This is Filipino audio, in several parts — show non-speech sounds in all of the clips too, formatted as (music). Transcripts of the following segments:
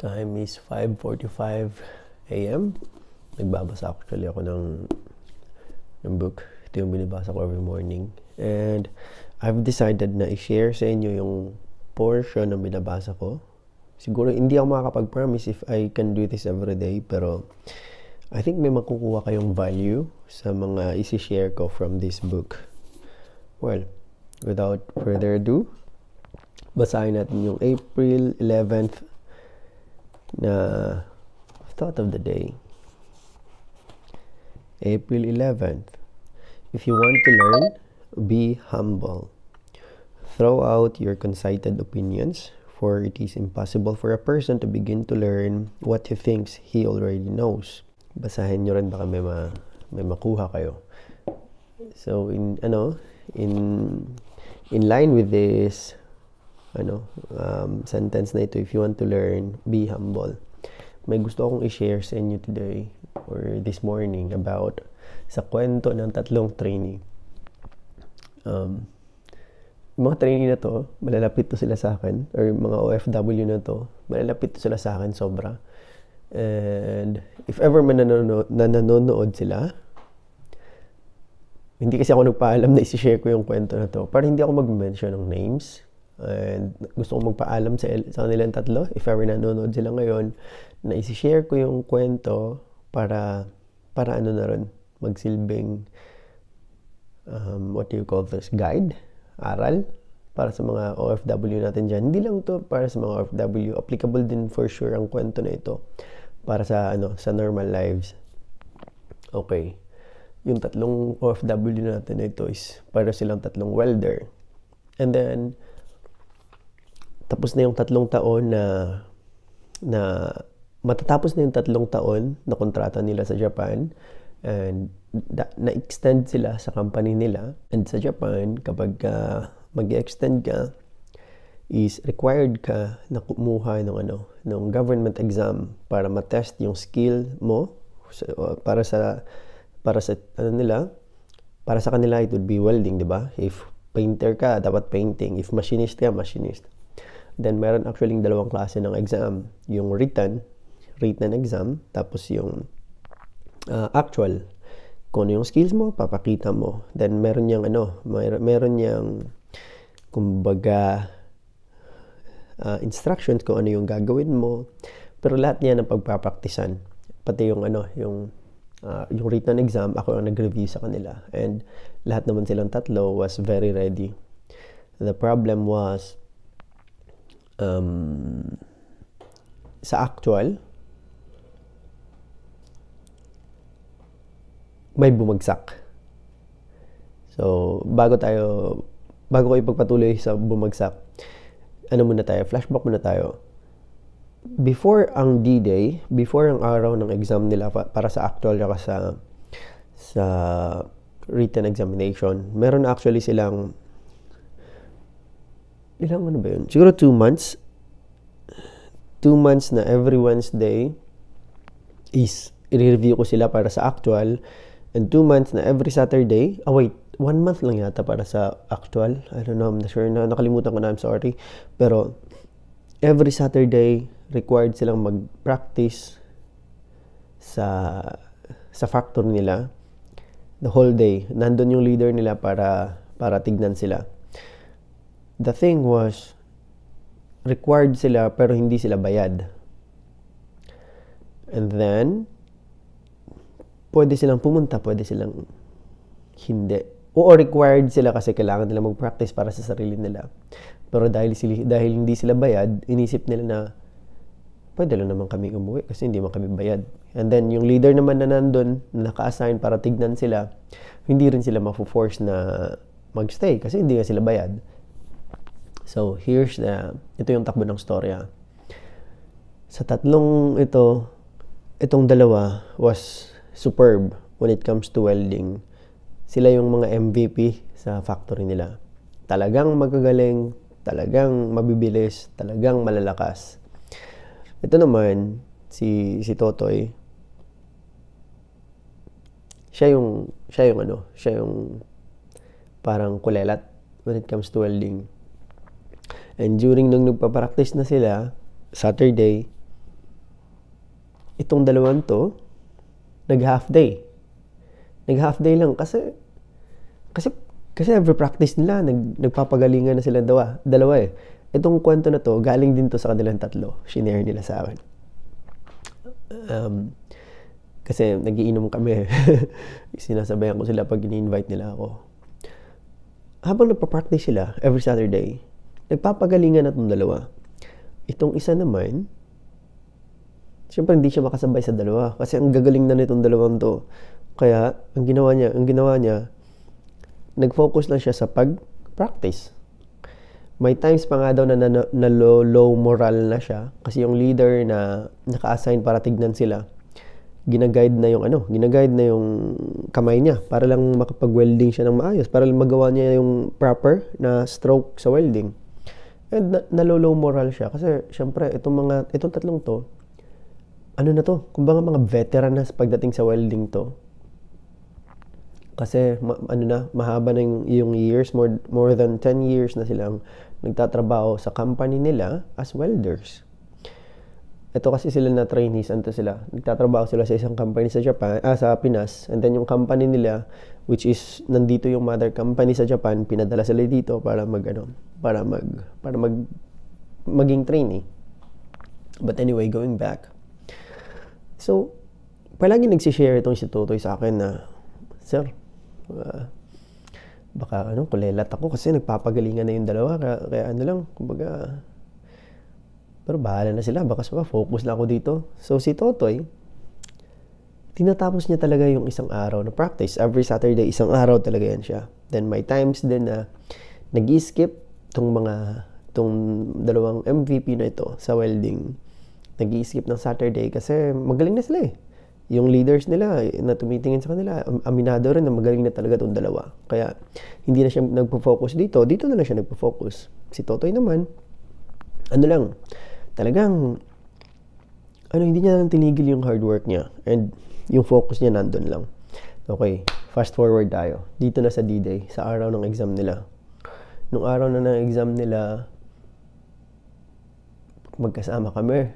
Time is 5.45 a.m. Nagbabasa actually ako ng, ng book. Ito yung binibasa ko every morning. And I've decided na i-share sa inyo yung portion ng binabasa ko. Siguro hindi ako makakapag-promise if I can do this every day. Pero I think may makukuha kayong value sa mga isi-share ko from this book. Well, without further ado, basahin natin yung April 11th, uh, thought of the day April 11th if you want to learn be humble throw out your conceited opinions for it is impossible for a person to begin to learn what he thinks he already knows basahin nyo rin baka may, ma, may makuha kayo so in ano in in line with this ano, um, sentence na ito, if you want to learn, be humble. May gusto akong i-share sa inyo today or this morning about sa kwento ng tatlong trainee. Um, mga trainee na to, malalapit to sila sa akin, or mga OFW na to, malalapit to sila sa akin sobra. And if ever man nanonood, nanonood sila, hindi kasi ako nagpaalam na isishare ko yung kwento na to. Para hindi ako mag-mention ng names. And gusto kong magpaalam sa, sa kanilang tatlo, if ever nanonood sila ngayon, na isi-share ko yung kwento para, para ano na rin, magsilbing, um, what do you call this, guide, aral, para sa mga OFW natin dyan. Hindi lang to para sa mga OFW, applicable din for sure ang kwento na ito para sa ano sa normal lives. Okay. Yung tatlong OFW natin ito is para silang tatlong welder. And then, tapos na yung tatlong taon na na matatapos na yung tatlong taon na kontrata nila sa Japan and da, na-extend sila sa company nila and sa Japan kapag uh, mag-extend ka is required ka na kumuha ng ano ng government exam para matest yung skill mo so, ah, para sa para sa ano nila para sa kanila it would be welding di ba if painter ka dapat painting if machinist ka machinist Then, meron actually dalawang klase ng exam. Yung written, written exam, tapos yung uh, actual. Kung ano yung skills mo, papakita mo. Then, meron niyang ano, mer- meron niyang, kumbaga, uh, instructions kung ano yung gagawin mo. Pero lahat niya na pagpapaktisan. Pati yung ano, yung uh, yung written exam, ako yung nag-review sa kanila. And lahat naman silang tatlo was very ready. The problem was, um, sa actual, may bumagsak. So, bago tayo, bago ko ipagpatuloy sa bumagsak, ano muna tayo, flashback muna tayo. Before ang D-Day, before ang araw ng exam nila para sa actual at sa sa written examination, meron actually silang ilang ano ba yun? Siguro two months. Two months na every Wednesday is i-review ko sila para sa actual. And two months na every Saturday. Oh wait, one month lang yata para sa actual. I don't know, I'm not sure. Na, nakalimutan ko na, I'm sorry. Pero every Saturday, required silang mag-practice sa sa factor nila the whole day. Nandun yung leader nila para para tignan sila the thing was, required sila pero hindi sila bayad. And then, pwede silang pumunta, pwede silang hindi. O required sila kasi kailangan nila mag-practice para sa sarili nila. Pero dahil, sila, dahil hindi sila bayad, inisip nila na pwede lang naman kami umuwi kasi hindi man kami bayad. And then, yung leader naman na nandun, na naka-assign para tignan sila, hindi rin sila ma-force na magstay kasi hindi nga sila bayad. So, here's the, ito yung takbo ng storya. Sa tatlong ito, itong dalawa was superb when it comes to welding. Sila yung mga MVP sa factory nila. Talagang magagaling, talagang mabibilis, talagang malalakas. Ito naman, si, si Totoy, siya yung siya yung ano, siya yung parang kulelat when it comes to welding. And during nung nagpa-practice na sila, Saturday, itong dalawang to, nag-half day. Nag-half day lang kasi, kasi, kasi every practice nila, nag, nagpapagalingan na sila dawa, dalawa eh. Itong kwento na to, galing din to sa kanilang tatlo. Shinare nila sa akin. Um, kasi nagiinom kami. (laughs) Sinasabayan ko sila pag ini-invite nila ako. Habang nagpa-practice sila every Saturday, nagpapagalingan na itong dalawa. Itong isa naman, siyempre hindi siya makasabay sa dalawa kasi ang gagaling na nitong dalawang to. Kaya ang ginawa niya, ang ginawa niya, nag-focus lang siya sa pag-practice. May times pa nga daw na, na, na low, low moral na siya kasi yung leader na naka-assign para tignan sila, ginaguide na yung ano, ginaguide na yung kamay niya para lang makapag-welding siya ng maayos, para lang magawa niya yung proper na stroke sa welding. And eh, na- low moral siya kasi syempre itong mga itong tatlong to ano na to? Kumbaga mga veteran na pagdating sa welding to. Kasi ma- ano na, mahaba na yung, yung years, more more than 10 years na silang nagtatrabaho sa company nila as welders. Ito kasi sila na trainees, anto sila. Nagtatrabaho sila sa isang company sa Japan, ah, sa Pinas. And then yung company nila, which is nandito yung mother company sa Japan, pinadala sila dito para mag ano, para mag para mag maging trainee. But anyway, going back. So, palagi nagsi-share itong si Totoy sa akin na, Sir, uh, baka ano, kulelat ako kasi nagpapagalingan na yung dalawa. Kaya, kaya ano lang, kumbaga, pero bahala na sila. Baka sa focus na ako dito. So, si Totoy, tinatapos niya talaga yung isang araw na practice. Every Saturday, isang araw talaga yan siya. Then may times din na nag-skip tong mga tong dalawang MVP na ito sa welding. Nag-skip ng Saturday kasi magaling na sila eh. Yung leaders nila eh, na tumitingin sa kanila, aminado rin na magaling na talaga tong dalawa. Kaya hindi na siya nagpo-focus dito, dito na lang siya nagpo-focus. Si Totoy naman, ano lang, talagang ano, hindi niya lang tinigil yung hard work niya. And yung focus niya nandun lang. Okay, fast forward tayo. Dito na sa D-Day, sa araw ng exam nila. Nung araw na ng exam nila, magkasama kami.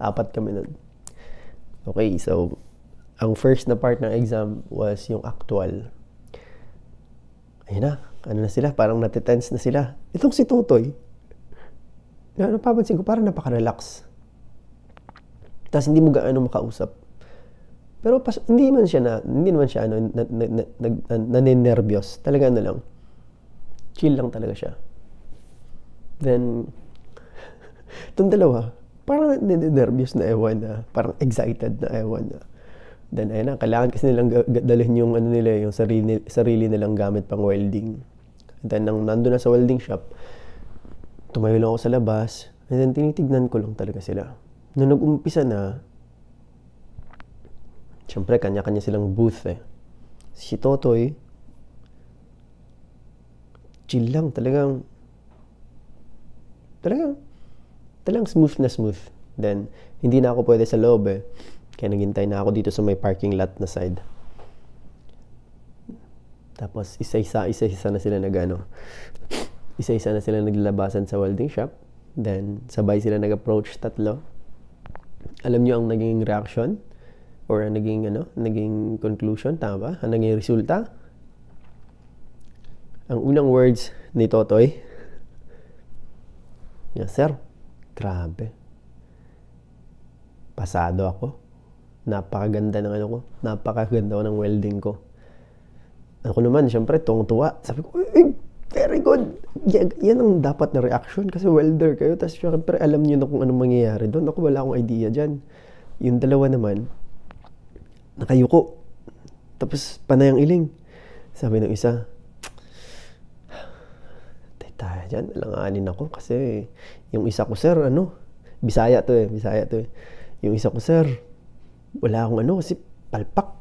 Apat kami nun. Okay, so, ang first na part ng exam was yung actual. Ayun na, ano na sila, parang natitense na sila. Itong si Tutoy, napapansin ko, parang napaka-relax. Tapos hindi mo gaano makausap pero pas, hindi man siya na, hindi naman siya ano, na, na, na, na, naninervyos. Talaga ano lang. Chill lang talaga siya. Then, (laughs) tong dalawa, parang nervous na ewan na, parang excited na ewan na. Then, ayun na, kailangan kasi nilang dalhin yung ano nila, yung sarili, sarili nilang gamit pang welding. And then, nang nandun na sa welding shop, tumayo lang ako sa labas. And then, tinitignan ko lang talaga sila. Nung nag-umpisa na, Siyempre, kanya-kanya silang booth eh. Si Totoy, chill lang. Talagang, talagang, talagang smooth na smooth. Then, hindi na ako pwede sa loob eh. Kaya naghintay na ako dito sa may parking lot na side. Tapos, isa-isa, isa-isa na sila nag ano, (laughs) isa-isa na sila naglalabasan sa welding shop. Then, sabay sila nag-approach tatlo. Alam nyo ang naging reaction? or ang naging ano, naging conclusion tama ba? Ang naging resulta? Ang unang words ni Totoy. Yes, sir. Grabe. Pasado ako. Napakaganda ng ano ko. Napakaganda ko ng welding ko. Ako naman, syempre, tuwang-tuwa. Sabi ko, very good. Yan, yan ang dapat na reaction kasi welder kayo. Tapos syempre, alam niyo na kung anong mangyayari doon. Ako, wala akong idea diyan Yung dalawa naman, nakayuko. Tapos, panay ang iling. Sabi ng isa, Teta, dyan, alanganin ako kasi yung isa ko, sir, ano, Bisaya to eh, Bisaya to eh. Yung isa ko, sir, wala akong ano kasi palpak,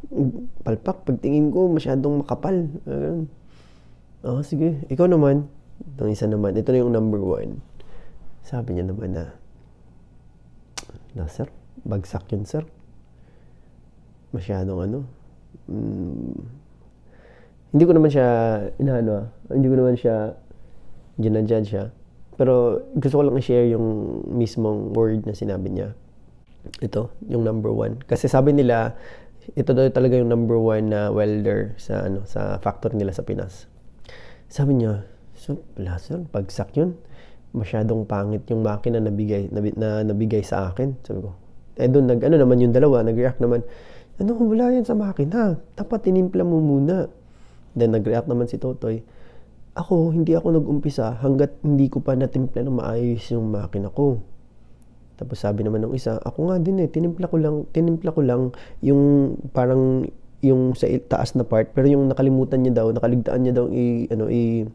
palpak, pagtingin ko masyadong makapal. Ah, ganun. Oh, sige, ikaw naman. Itong isa naman, ito na yung number one. Sabi niya naman na, na sir, bagsak yun sir masyadong ano. Mm, hindi ko naman siya inaano, ah. hindi ko naman siya ginajudge siya. Pero gusto ko lang i-share yung mismong word na sinabi niya. Ito, yung number one. Kasi sabi nila, ito daw talaga yung number one na welder sa ano sa factory nila sa Pinas. Sabi niya, so, wala sir, pagsak yun. Masyadong pangit yung makina na nabigay, na, nabigay sa akin. Sabi ko, eh doon nag ano naman yung dalawa, nag-react naman. Ano, wala yan sa makina. Dapat tinimpla mo muna. Then nag-react naman si Totoy. Ako, hindi ako nag-umpisa hanggat hindi ko pa natimpla na maayos yung makina ko. Tapos sabi naman ng isa, ako nga din eh, tinimpla ko lang, tinimpla ko lang yung parang yung sa taas na part pero yung nakalimutan niya daw nakaligtaan niya daw i ano i,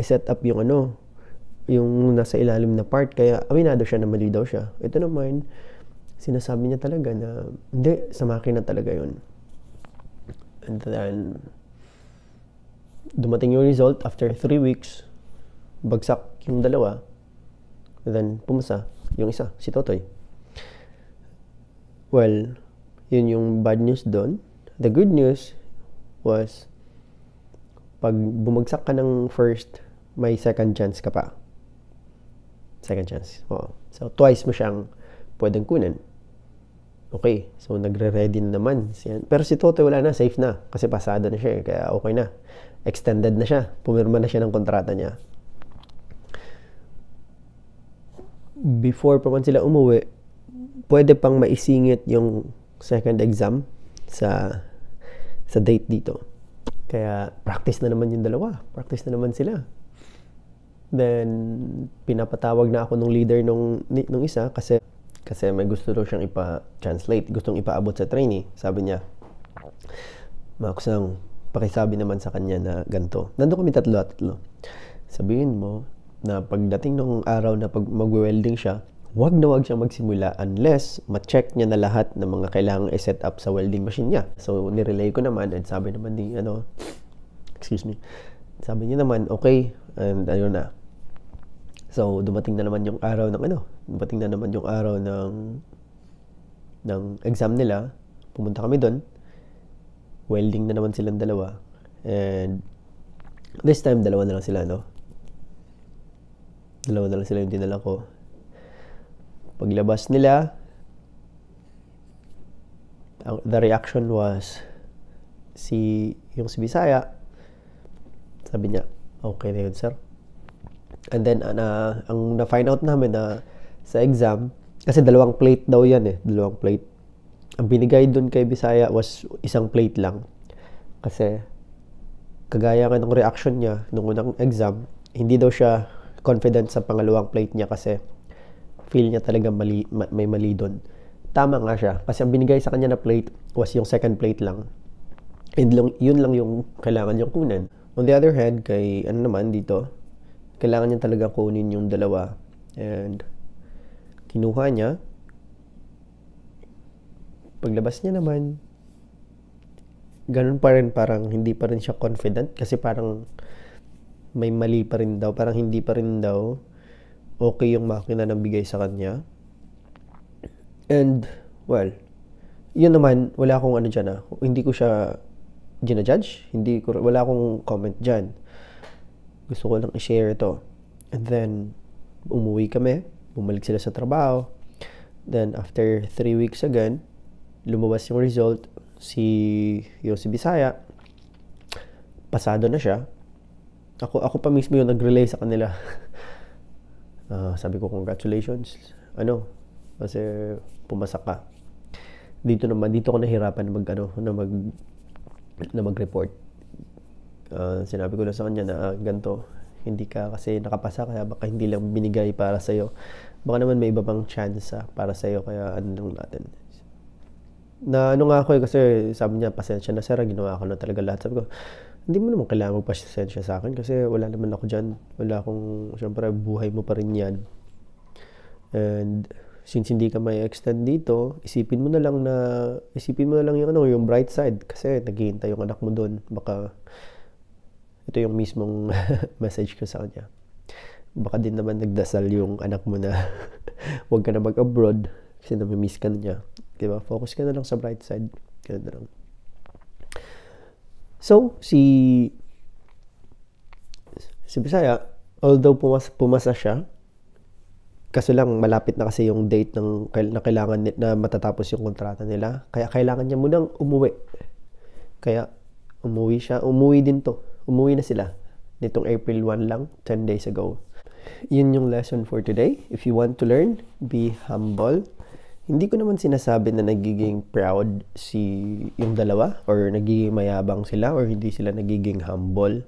i set up yung ano yung nasa ilalim na part kaya aminado siya na mali daw siya ito naman sinasabi niya talaga na, hindi, sa makina talaga yon And then, dumating yung result after 3 weeks, bagsak yung dalawa. And then, pumasa yung isa, si Totoy. Well, yun yung bad news doon. The good news was, pag bumagsak ka ng first, may second chance ka pa. Second chance, oo. So, twice mo siyang pwedeng kunin. Okay, so nagre-ready na naman. Pero si Tote wala na, safe na. Kasi pasado na siya, eh, kaya okay na. Extended na siya. Pumirma na siya ng kontrata niya. Before pa man sila umuwi, pwede pang maisingit yung second exam sa sa date dito. Kaya practice na naman yung dalawa. Practice na naman sila. Then, pinapatawag na ako nung leader nung, nung isa kasi kasi may gusto daw siyang ipa-translate. Gustong ipaabot sa trainee. Sabi niya, Max nang pakisabi naman sa kanya na ganito. Nandun kami tatlo at tatlo. Sabihin mo na pagdating ng araw na pag mag-welding siya, wag na wag siyang magsimula unless ma-check niya na lahat ng mga kailangang i-set up sa welding machine niya. So, nirelay ko naman and sabi naman din, ano, excuse me, sabi niya naman, okay, and ayun na. So, dumating na naman yung araw ng ano, dumating na naman yung araw ng ng exam nila. Pumunta kami doon. Welding na naman silang dalawa. And this time, dalawa na lang sila, no? Dalawa na lang sila yung dinala ko. Paglabas nila, the reaction was, si, yung si Bisaya, sabi niya, okay na yun, sir. And then, uh, na, ang na-find out namin na sa exam, kasi dalawang plate daw yan eh, dalawang plate. Ang binigay doon kay Bisaya was isang plate lang. Kasi kagaya nga ng reaction niya nung unang exam, hindi daw siya confident sa pangalawang plate niya kasi feel niya talaga mali, may mali doon. Tama nga siya kasi ang binigay sa kanya na plate was yung second plate lang. And lang, yun lang yung kailangan niyang kunin. On the other hand, kay ano naman dito, kailangan niya talaga kunin yung dalawa. And Kinuha niya. Paglabas niya naman, ganun pa rin parang hindi pa rin siya confident kasi parang may mali pa rin daw. Parang hindi pa rin daw okay yung makina na bigay sa kanya. And, well, yun naman, wala akong ano dyan ah. Hindi ko siya ginajudge. Hindi ko, wala akong comment dyan. Gusto ko lang i-share ito. And then, umuwi kami bumalik sila sa trabaho. Then, after 3 weeks again, lumabas yung result. Si Yossi Bisaya, pasado na siya. Ako, ako pa mismo yung nag-relay sa kanila. uh, (laughs) sabi ko, congratulations. Ano? Kasi pumasa ka. Dito naman, dito ko nahirapan mag, ano, na mag, na mag-report. Uh, sinabi ko na sa kanya na uh, ganito, hindi ka kasi nakapasa kaya baka hindi lang binigay para sa iyo Baka naman may iba pang chance ah, para iyo kaya ano lang natin. Na ano nga ako eh, kasi sabi niya pasensya na sir, ah, ginawa ko na talaga lahat. Sabi ko, hindi mo naman kailangan magpasensya sa akin kasi wala naman ako dyan. Wala akong, syempre buhay mo pa rin yan. And since hindi ka may extend dito, isipin mo na lang na isipin mo na lang yung ano, yung bright side kasi naghihintay yung anak mo doon. Baka ito yung mismong (laughs) message ko sa kanya. Baka din naman nagdasal yung anak mo na (laughs) huwag ka na mag-abroad kasi namimiss ka na niya. Diba? Focus ka na lang sa bright side. Ganun na lang. So, si si Bisaya, although pumas, pumasa siya, kasi lang malapit na kasi yung date ng na kailangan na matatapos yung kontrata nila kaya kailangan niya munang umuwi kaya umuwi siya umuwi din to Umuwi na sila nitong April 1 lang, 10 days ago. Yun yung lesson for today. If you want to learn, be humble. Hindi ko naman sinasabi na nagiging proud si yung dalawa or nagiging mayabang sila or hindi sila nagiging humble.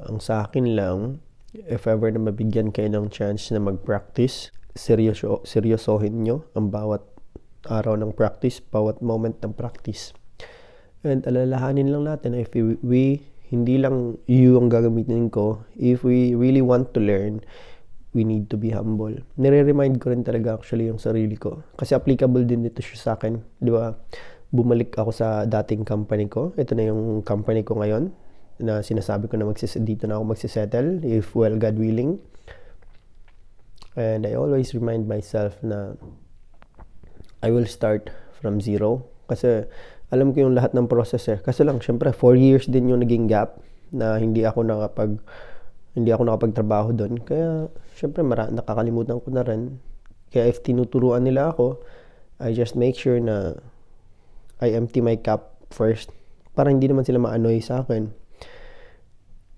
Ang sa akin lang, if ever na mabigyan kayo ng chance na mag-practice, seryoso, seryosohin nyo ang bawat araw ng practice, bawat moment ng practice. And alalahanin lang natin if we hindi lang you ang gagamitin ko. If we really want to learn, we need to be humble. Nire-remind ko rin talaga actually yung sarili ko. Kasi applicable din dito siya sa akin. Di ba? Bumalik ako sa dating company ko. Ito na yung company ko ngayon na sinasabi ko na magsis dito na ako magsisettle if well God willing. And I always remind myself na I will start from zero kasi alam ko yung lahat ng process eh. Kasi lang, syempre, 4 years din yung naging gap na hindi ako nakapag hindi ako nakapagtrabaho doon. Kaya, syempre, mara, nakakalimutan ko na rin. Kaya if tinuturuan nila ako, I just make sure na I empty my cup first para hindi naman sila ma-annoy sa akin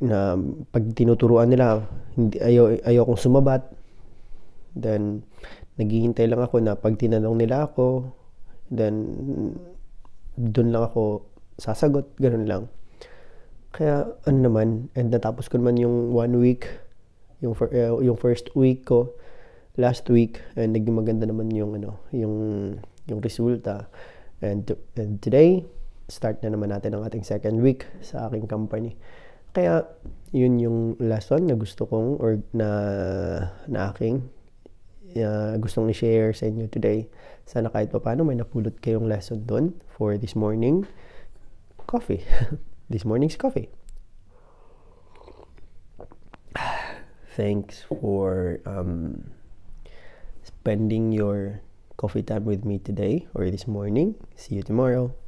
na pag tinuturuan nila, hindi, ayaw, ayaw kong sumabat. Then, naghihintay lang ako na pag tinanong nila ako, then doon lang ako sasagot, ganun lang. Kaya ano naman, and natapos ko naman yung one week, yung, for, uh, eh, yung first week ko, last week, and naging maganda naman yung, ano, yung, yung resulta. And, to, and today, start na naman natin ang ating second week sa aking company. Kaya, yun yung lesson na gusto kong or na, na aking uh, gustong i-share sa inyo today. Sana kahit pa paano may napulot kayong lesson doon for this morning coffee. (laughs) this morning's coffee. Thanks for um, spending your coffee time with me today or this morning. See you tomorrow.